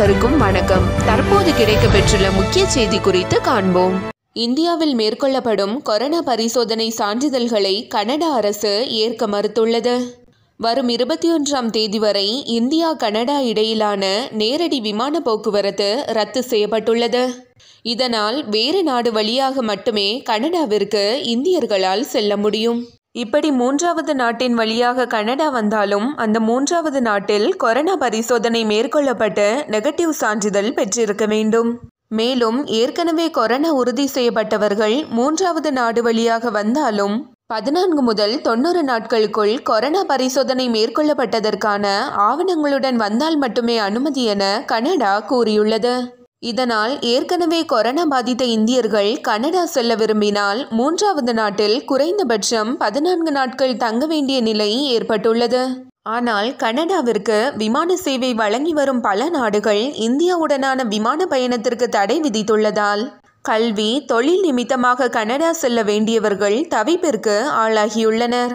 அனைவருக்கும் வணக்கம் தற்போது கிடைக்கப்பெற்றுள்ள முக்கிய செய்தி குறித்து காண்போம் இந்தியாவில் மேற்கொள்ளப்படும் கொரோனா பரிசோதனை சான்றிதழ்களை கனடா அரசு ஏற்க மறுத்துள்ளது வரும் இருபத்தி ஒன்றாம் தேதி வரை இந்தியா கனடா இடையிலான நேரடி விமான போக்குவரத்து ரத்து செய்யப்பட்டுள்ளது இதனால் வேறு நாடு வழியாக மட்டுமே கனடாவிற்கு இந்தியர்களால் செல்ல முடியும் இப்படி மூன்றாவது நாட்டின் வழியாக கனடா வந்தாலும் அந்த மூன்றாவது நாட்டில் கொரோனா பரிசோதனை மேற்கொள்ளப்பட்டு நெகட்டிவ் சான்றிதழ் பெற்றிருக்க வேண்டும் மேலும் ஏற்கனவே கொரோனா உறுதி செய்யப்பட்டவர்கள் மூன்றாவது நாடு வழியாக வந்தாலும் பதினான்கு முதல் தொண்ணூறு நாட்களுக்குள் கொரோனா பரிசோதனை மேற்கொள்ளப்பட்டதற்கான ஆவணங்களுடன் வந்தால் மட்டுமே அனுமதி என கனடா கூறியுள்ளது இதனால் ஏற்கனவே கொரோனா பாதித்த இந்தியர்கள் கனடா செல்ல விரும்பினால் மூன்றாவது நாட்டில் குறைந்தபட்சம் பதினான்கு நாட்கள் தங்க வேண்டிய நிலை ஏற்பட்டுள்ளது ஆனால் கனடாவிற்கு விமான சேவை வழங்கி வரும் பல நாடுகள் இந்தியாவுடனான விமான பயணத்திற்கு தடை விதித்துள்ளதால் கல்வி தொழில் நிமித்தமாக கனடா செல்ல வேண்டியவர்கள் தவிப்பிற்கு ஆளாகியுள்ளனர்